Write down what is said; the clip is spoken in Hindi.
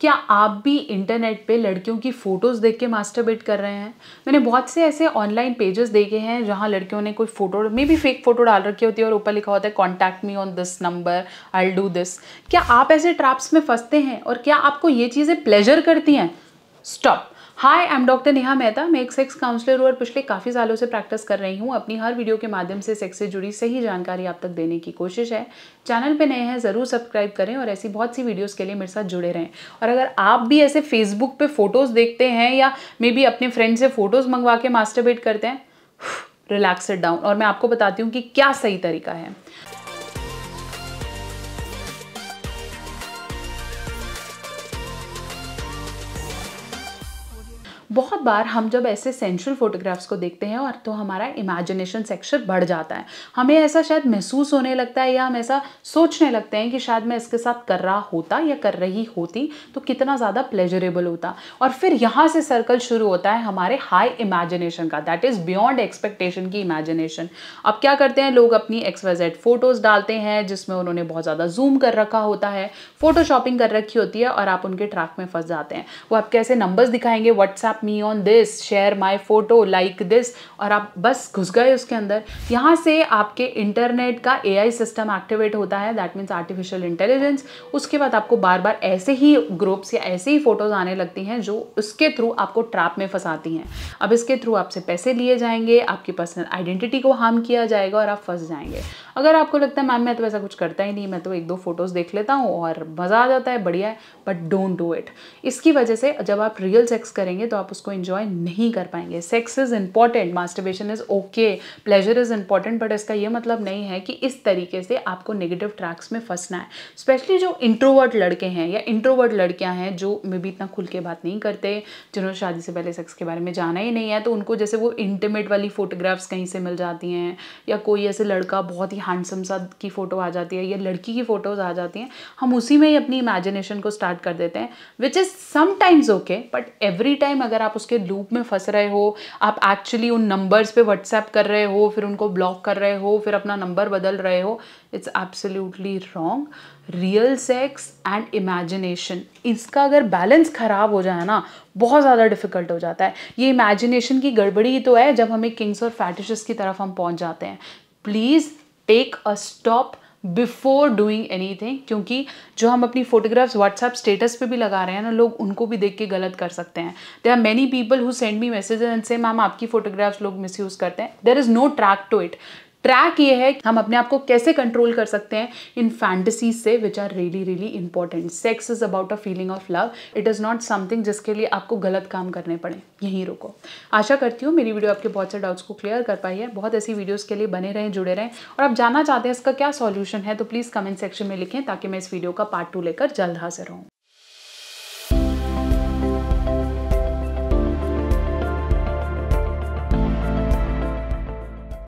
क्या आप भी इंटरनेट पे लड़कियों की फ़ोटोज़ देख के मास्टरबेट कर रहे हैं मैंने बहुत से ऐसे ऑनलाइन पेजेस देखे हैं जहाँ लड़कियों ने कोई फ़ोटो मे भी फेक फ़ोटो डाल रखी होती है और ऊपर लिखा होता है contact me on this number I'll do this क्या आप ऐसे ट्रैप्स में फंसते हैं और क्या आपको ये चीज़ें प्लेजर करती हैं stop hi I am doctor Neha Mehta मैं एक सेक्स काउंसलर हूँ और पिछले काफ़ी सालों से प्रैक्टिस कर रही हूँ अपनी हर वीडियो के माध्यम से सेक्स से जुड़ी सही जानकारी आप तक देने की कोशिश है चैनल पे नए हैं ज़रूर सब्सक्राइब करें और ऐसी बहुत सी वीडियोस के लिए मेरे साथ जुड़े रहें और अगर आप भी ऐसे फेसबुक पे फ़ोटोज़ देखते हैं या मे बी अपने फ्रेंड से फ़ोटोज़ मंगवा के मास्टरबेट करते हैं रिलैक्स डाउन और मैं आपको बताती हूँ कि क्या सही तरीका है बहुत बार हम जब ऐसे सेंशुअल फोटोग्राफ्स को देखते हैं और तो हमारा इमेजिनेशन सेक्शन बढ़ जाता है हमें ऐसा शायद महसूस होने लगता है या हम ऐसा सोचने लगते हैं कि शायद मैं इसके साथ कर रहा होता या कर रही होती तो कितना ज़्यादा प्लेजरेबल होता और फिर यहाँ से सर्कल शुरू होता है हमारे हाई इमेजिनेशन का दैट इज़ बियॉन्ड एक्सपेक्टेशन की इमेजिनेशन अब क्या करते हैं लोग अपनी एक्सवाइजेड फोटोज़ डालते हैं जिसमें उन्होंने बहुत ज़्यादा जूम कर रखा होता है फोटोशॉपिंग कर रखी होती है और आप उनके ट्रैक में फंस जाते हैं वो आप कैसे नंबर्स दिखाएंगे WhatsApp WhatsApp me on this share my photo like this और आप बस घुस गए उसके अंदर यहाँ से आपके इंटरनेट का एआई सिस्टम एक्टिवेट होता है दैट मीन्स आर्टिफिशियल इंटेलिजेंस उसके बाद आपको बार बार ऐसे ही ग्रुप्स या ऐसे ही फोटोज़ आने लगती हैं जो उसके थ्रू आपको ट्रैप में फंसाती हैं अब इसके थ्रू आपसे पैसे लिए जाएंगे आपकी पर्सनल आइडेंटिटी को हार्म किया जाएगा और आप फंस जाएंगे अगर आपको लगता है मैम मैं तो ऐसा कुछ करता ही नहीं मैं तो एक दो फोटोज़ देख लेता हूँ और मज़ा आ जाता है बढ़िया है बट डोंट डू इट इसकी वजह से जब आप रियल सेक्स करेंगे तो आप आप उसको इन्जॉय नहीं कर पाएंगे sex is important masturbation is okay pleasure is important but इसका यह मतलब नहीं है कि इस तरीके से आपको नेगेटिव ट्रैक्स में फंसना है स्पेशली जो इंट्रोवर्ट लड़के हैं या इंट्रोवर्ट लड़कियां हैं जो मे भी इतना खुल के बात नहीं करते जिन्होंने शादी से पहले सेक्स के बारे में जाना ही नहीं है तो उनको जैसे वो इंटीमेट वाली फ़ोटोग्राफ्स कहीं से मिल जाती हैं या कोई ऐसे लड़का बहुत ही हैंडसम सा की फ़ोटो आ जाती है या लड़की की फ़ोटोज़ आ जाती हैं हम उसी में ही अपनी इमेजिनेशन को स्टार्ट कर देते हैं which is sometimes okay but every time अगर अगर आप उसके लूप में फंस रहे हो आप एक्चुअली उन नंबर्स पे व्हाट्सएप कर रहे हो फिर उनको ब्लॉक कर रहे हो फिर अपना नंबर बदल रहे हो it's absolutely wrong real sex and imagination इसका अगर बैलेंस ख़राब हो जाए ना बहुत ज़्यादा डिफिकल्ट हो जाता है ये इमेजिनेशन की गड़बड़ी ही तो है जब हमें किंग्स और फैटिश की तरफ हम पहुँच जाते हैं please take a stop before doing anything क्योंकि जो हम अपनी फोटोग्राफ्स व्हाट्सएप स्टेटस पे भी लगा रहे हैं ना लोग उनको भी देख के गलत कर सकते हैं there are many people who send me message and say ma'am आपकी फोटोग्राफ्स लोग मिस यूज़ करते हैं there is no track to it track ये है हम अपने आप को कैसे कंट्रोल कर सकते हैं इन फैंटेसीज से which are really really important sex is about a feeling of love it is not something जिसके लिए आपको गलत काम करने पड़े यहीं रुको आशा करती हूँ मेरी वीडियो आपके बहुत से डाउट्स को क्लियर कर पाई है बहुत ऐसी वीडियोज़ के लिए बने रहें जुड़े रहें और आप जानना चाहते हैं इसका क्या सॉल्यूशन है तो प्लीज़ कमेंट सेक्शन में लिखें ताकि मैं इस वीडियो का पार्ट टू लेकर जल्द हाजिर हूँ